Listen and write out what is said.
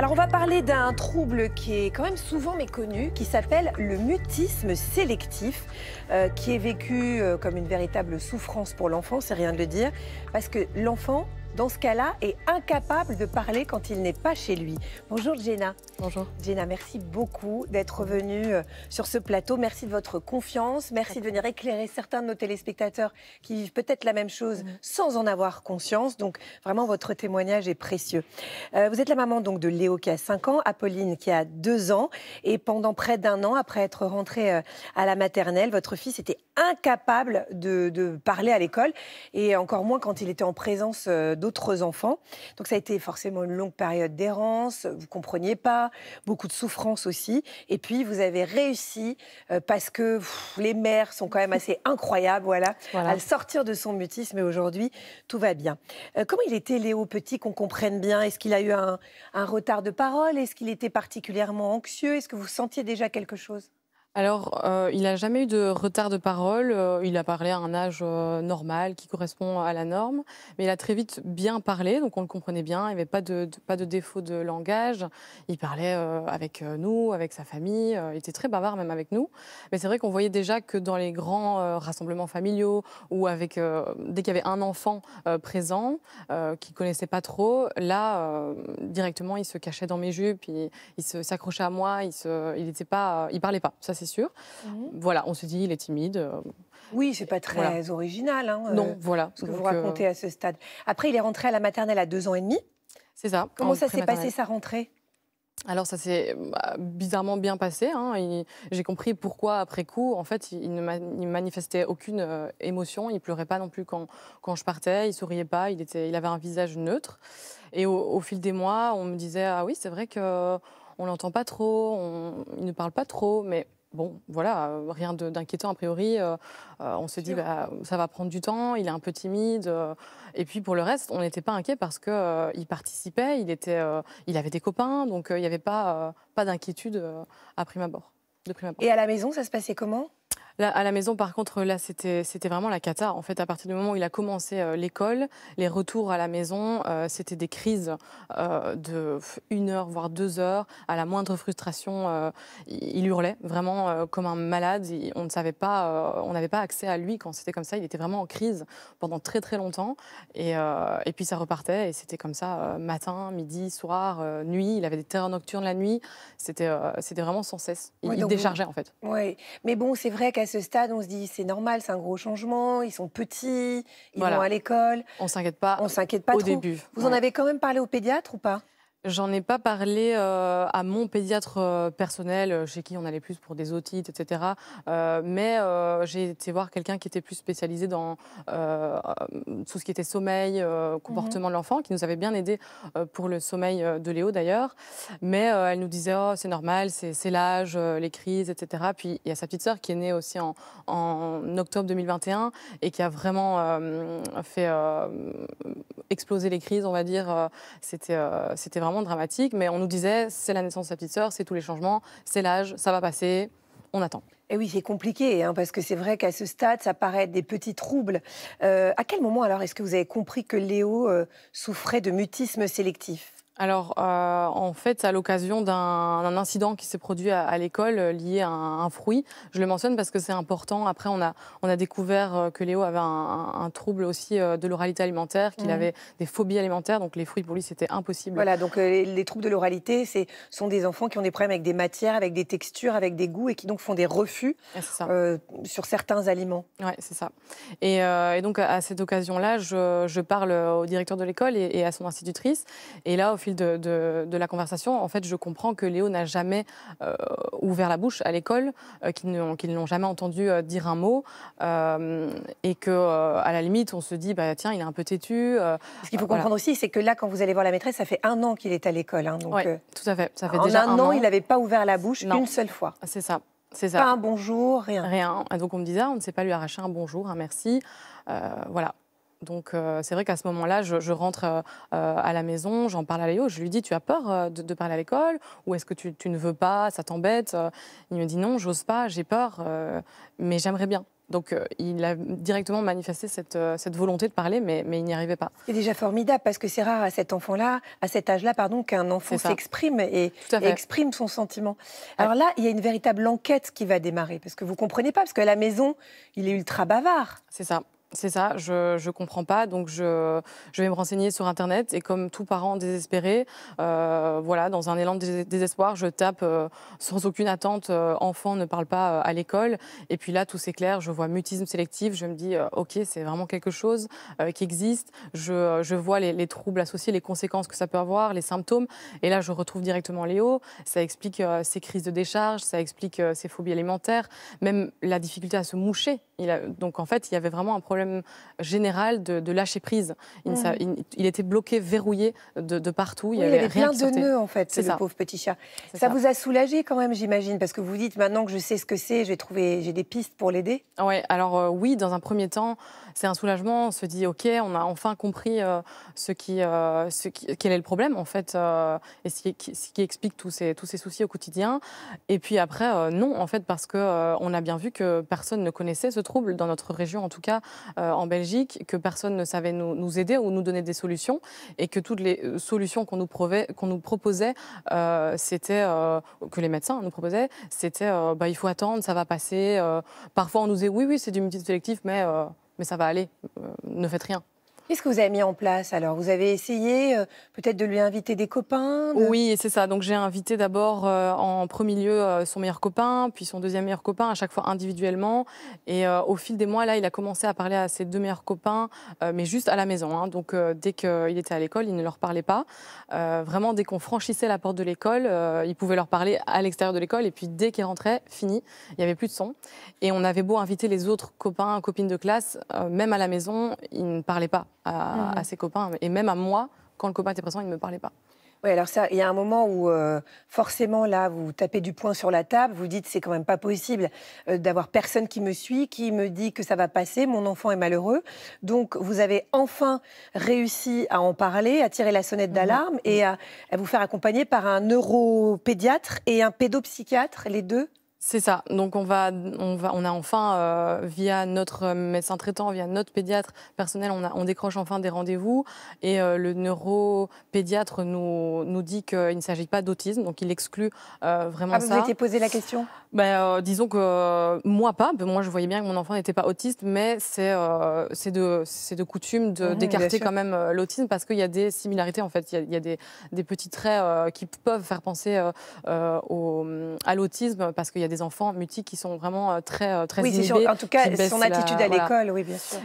Alors on va parler d'un trouble qui est quand même souvent méconnu, qui s'appelle le mutisme sélectif, euh, qui est vécu euh, comme une véritable souffrance pour l'enfant, c'est rien de dire, parce que l'enfant dans ce cas-là, est incapable de parler quand il n'est pas chez lui. Bonjour Jenna. Bonjour. Jenna, merci beaucoup d'être venue euh, sur ce plateau. Merci de votre confiance. Merci de venir éclairer certains de nos téléspectateurs qui vivent peut-être la même chose mhm. sans en avoir conscience. Donc vraiment, votre témoignage est précieux. Euh, vous êtes la maman donc de Léo qui a 5 ans, Apolline qui a 2 ans. Et pendant près d'un an, après être rentrée euh, à la maternelle, votre fils était incapable de, de parler à l'école et encore moins quand il était en présence d'autres enfants. Donc ça a été forcément une longue période d'errance, vous compreniez pas, beaucoup de souffrance aussi. Et puis vous avez réussi, euh, parce que les mères sont quand même assez incroyables, voilà, à sortir de son mutisme. Et aujourd'hui, tout va bien. Euh, comment il était Léo Petit, qu'on comprenne bien Est-ce qu'il a eu un retard de parole Est-ce qu'il était particulièrement anxieux Est-ce que vous sentiez déjà quelque chose alors, euh, il n'a jamais eu de retard de parole. Euh, il a parlé à un âge euh, normal qui correspond à la norme. Mais il a très vite bien parlé, donc on le comprenait bien. Il n'y avait pas de, pas de défaut de langage. Il parlait avec nous, avec sa famille. il était très bavard même avec nous. Mais c'est vrai qu'on voyait déjà que dans les grands rassemblements familiaux ou avec dès qu'il y avait un enfant présent qu'il connaissait pas trop, là directement il se cachait dans mes jupes, il, s'accrochait à moi, il ne pas, parlait pas c'est sûr. Mhm. Voilà, on se dit, il est timide. Euh, oui, c'est pas très original. Hein, non, euh, voilà. Ce que vous racontez euh, à ce stade. Après, il est rentré à la maternelle à deux ans et demi. C'est ça. Comment ça s'est passé sa rentrée alors ça s'est bah, bizarrement bien passé. Hein, j'ai compris pourquoi après coup, en fait, il ne manifestait aucune émotion. Il pleurait pas non plus quand, quand je partais. Il souriait pas. Il, était, il avait un visage neutre. Et au, fil des mois, on me disait ah oui, c'est vrai que on l'entend pas trop, il ne parle pas trop, mais bon, voilà, euh, rien d'inquiétant a priori. Euh, euh, on se dit, bah, ça va prendre du temps, il est un peu timide. et puis pour le reste, on n'était pas inquiet parce qu'il participait, il, était, il avait des copains, donc il n'y avait pas, pas d'inquiétude à prime abord, prime abord. Et à la maison, ça se passait comment à la maison, par contre, là, c'était vraiment la cata. En fait, à partir du moment où il a commencé euh, l'école, les retours à la maison, euh, c'était des crises euh, de une heure, voire deux heures. À la moindre frustration, il hurlait vraiment comme un malade. on ne savait pas, on n'avait pas accès à lui quand c'était comme ça. Il était vraiment en crise pendant très très longtemps. Et, et puis ça repartait et c'était comme ça matin, midi, soir, nuit. Il avait des terreurs nocturnes la nuit. C'était c'était vraiment sans cesse. Il, il déchargeait en fait. Oui, mais bon, c'est vrai qu'à ce stade, on se dit c'est normal, c'est un gros changement, ils sont petits, ils vont à l'école. On s'inquiète pas. On s'inquiète pas au début. Vous en avez quand même parlé au pédiatre ou pas J'en ai pas parlé euh, à mon pédiatre euh, personnel, euh, chez qui on allait plus pour des otites, etc. mais j'ai été voir quelqu'un qui était plus spécialisé dans tout ce qui était sommeil, comportement mhm. de l'enfant, qui nous avait bien aidé pour le sommeil de Léo d'ailleurs. Mais elle nous disait oh, c'est normal, c'est l'âge, les crises, etc. Puis il y a sa petite sœur qui est née aussi en, en octobre 2021 et qui a vraiment fait exploser les crises, on va dire. C'était c'était vraiment dramatique, mais on nous disait c'est la naissance de sa petite sœur, c'est tous les changements, c'est l'âge, ça va passer, on attend. Et eh oui, c'est compliqué, hein, parce que c'est vrai qu'à ce stade, ça paraît des petits troubles. Euh, à quel moment alors est-ce que vous avez compris que Léo euh, souffrait de mutisme sélectif alors, euh, en fait, à l'occasion d'un incident qui s'est produit à, l'école euh, lié à un, fruit, je le mentionne parce que c'est important. Après, on a, découvert euh, que Léo avait un, trouble aussi de l'oralité alimentaire, qu'il mhm. avait des phobies alimentaires, donc les fruits pour lui, c'était impossible. Voilà, donc les, troubles de l'oralité, ce sont des enfants qui ont des problèmes avec des matières, avec des textures, avec des goûts et qui donc font des refus ah, sur certains aliments. Oui, c'est ça. Et, donc, à, cette occasion-là, je, parle au directeur de l'école et, à son institutrice. Et là, au de, la conversation, en fait, je comprends que Léo n'a jamais euh, ouvert la bouche à l'école, euh, qu'ils n'ont jamais entendu euh, dire un mot, et que, à la limite, on se dit, bah, tiens, il est un peu têtu. Ce qu'il faut comprendre aussi, c'est que là, quand vous allez voir la maîtresse, ça fait un an qu'il est à l'école. Hein, oui, tout à fait. en un, an, il n'avait pas ouvert la bouche une seule fois. C'est ça. C'est Pas un bonjour, rien. Rien. donc on me disait, ah, on ne sait pas lui arracher un bonjour, un merci. voilà. Donc euh, c'est vrai qu'à ce moment-là, je, rentre euh, euh, à la maison, j'en parle à Léo, je lui dis tu as peur de, parler à l'école ou est-ce que tu, ne veux pas, ça t'embête Il me dit non, j'ose pas, j'ai peur, mais j'aimerais bien. Donc il a directement manifesté cette, cette volonté de parler, mais, mais il n'y arrivait pas. C'est déjà formidable parce que c'est rare à cet enfant-là, à cet âge-là, pardon, qu'un enfant s'exprime et, exprime son sentiment. Alors là, il y a une véritable enquête qui va démarrer parce que vous comprenez pas, parce qu'à la maison, il est ultra bavard. C'est ça. C'est ça, je ne comprends pas, donc je, je, vais me renseigner sur Internet et comme tout parent désespéré, euh, voilà, dans un élan de désespoir, je tape euh, sans aucune attente euh, enfant ne parle pas à l'école » et puis là, tout s'éclaire, je vois mutisme sélectif, je me dis ok, c'est vraiment quelque chose qui existe », je, je vois les, les, troubles associés, les conséquences que ça peut avoir, les symptômes, et là, je retrouve directement Léo, ça explique ses crises de décharge, ça explique ses phobies alimentaires, même la difficulté à se moucher a, donc en fait, il y avait vraiment un problème général de, lâcher prise. Ah il, était bloqué, verrouillé de, partout. Il, oui, avait rien plein de nœuds en fait, le pauvre petit chat. Ça, vous a soulagé quand même, j'imagine, parce que vous dites maintenant que je sais ce que c'est, j'ai trouvé, j'ai des pistes pour l'aider. Oui, alors euh, oui, dans un premier temps, c'est un soulagement. On se dit ok, on a enfin compris euh, ce, qui, euh, ce quel est le problème en fait, et ce qui, explique tous ces, tous ces soucis au quotidien. Et puis après, non en fait, parce que on a bien vu que personne ne connaissait ce truc dans notre région, en tout cas euh, en Belgique, que personne ne savait nous, aider ou nous donner des solutions, et que toutes les euh, solutions qu'on nous, nous proposait, euh, c'était que les médecins nous proposaient, c'était bah, il faut attendre, ça va passer. parfois, on nous disait oui, oui, c'est du multisélectif, mais mais ça va aller, ne faites rien. Qu'est-ce que vous avez mis en place alors Vous avez essayé euh, peut-être de lui inviter des copains Oui, c'est ça. Donc j'ai invité d'abord euh, en premier lieu euh, son meilleur copain, puis son deuxième meilleur copain, à chaque fois individuellement. Et au fil des mois, là, il a commencé à parler à ses deux meilleurs copains, mais juste à la maison. Hein. Donc dès qu'il était à l'école, il ne leur parlait pas. vraiment, dès qu'on franchissait la porte de l'école, il pouvait leur parler à l'extérieur de l'école. Et puis dès qu'il rentrait, fini, il n'y avait plus de son. Et on avait beau inviter les autres copains, copines de classe, même à la maison, il ne parlait pas. Mhm. à, ses copains et même à moi quand le copain était présent, il ne me parlait pas. Oui, alors ça, il y a un moment où euh, forcément, là, vous tapez du poing sur la table, vous dites c'est quand même pas possible euh, d'avoir personne qui me suit, qui me dit que ça va passer, mon enfant est malheureux. Donc, vous avez enfin réussi à en parler, à tirer la sonnette mhm. d'alarme et à, vous faire accompagner par un neuropédiatre et un pédopsychiatre, les deux c'est ça. Donc on va, on va, on a enfin euh, via notre euh, médecin traitant, via notre pédiatre personnel, on, a, on décroche enfin des rendez-vous et euh, le neuropédiatre nous, nous dit qu'il ne s'agit pas d'autisme, donc il exclut vraiment ah, ça. Vous étiez posé la question ben, disons que moi pas, ben, moi je voyais bien que mon enfant n'était pas autiste, mais c'est de de coutume d'écarter de, quand même l'autisme parce qu'il y a des similarités en fait, il y a, des, petits traits qui peuvent faire penser à l'autisme parce qu'il y a des enfants mutiques qui sont vraiment euh, très euh, très Oui, en tout cas, son attitude à l'école, oui, bien sûr.